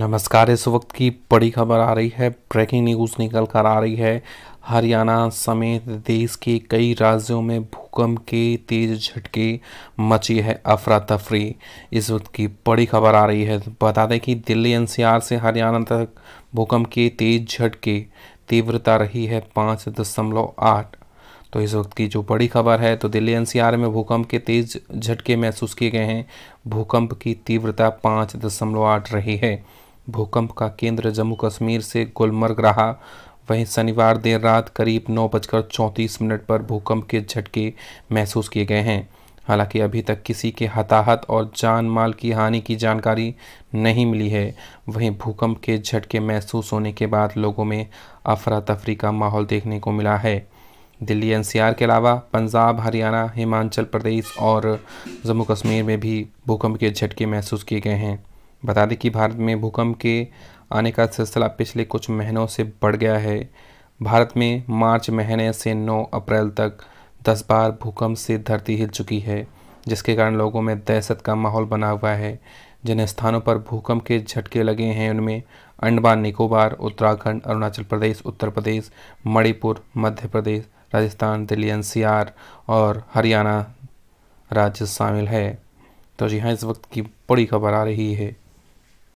नमस्कार इस वक्त की बड़ी खबर आ रही है ब्रेकिंग न्यूज़ निकल कर आ रही है हरियाणा समेत देश के कई राज्यों में भूकंप के तेज झटके मची है अफरा तफरी इस वक्त की बड़ी खबर आ रही है बता दें कि दिल्ली एनसीआर से हरियाणा तक भूकंप के तेज झटके तीव्रता रही है पाँच दशमलव आठ तो इस वक्त की जो बड़ी खबर है तो दिल्ली एनसीआर में भूकंप के तेज झटके महसूस किए गए हैं भूकंप की तीव्रता पाँच दशमलव आठ रही है भूकंप का केंद्र जम्मू कश्मीर से गुलमर्ग रहा वहीं शनिवार देर रात करीब नौ बजकर चौंतीस मिनट पर भूकंप के झटके महसूस किए गए हैं हालांकि अभी तक किसी के हताहत और जान माल की हानि की जानकारी नहीं मिली है वहीं भूकंप के झटके महसूस होने के बाद लोगों में अफरा तफरी का माहौल देखने को मिला है दिल्ली एनसीआर के अलावा पंजाब हरियाणा हिमाचल प्रदेश और जम्मू कश्मीर में भी भूकंप के झटके महसूस किए गए हैं बता दें कि भारत में भूकंप के आने का सिलसिला पिछले कुछ महीनों से बढ़ गया है भारत में मार्च महीने से 9 अप्रैल तक 10 बार भूकंप से धरती हिल चुकी है जिसके कारण लोगों में दहशत का माहौल बना हुआ है जिन स्थानों पर भूकंप के झटके लगे हैं उनमें अंडमान निकोबार उत्तराखंड अरुणाचल प्रदेश उत्तर प्रदेश मणिपुर मध्य प्रदेश राजस्थान दिल्ली एन और हरियाणा राज्य शामिल है तो जी हाँ इस वक्त की बड़ी खबर आ रही है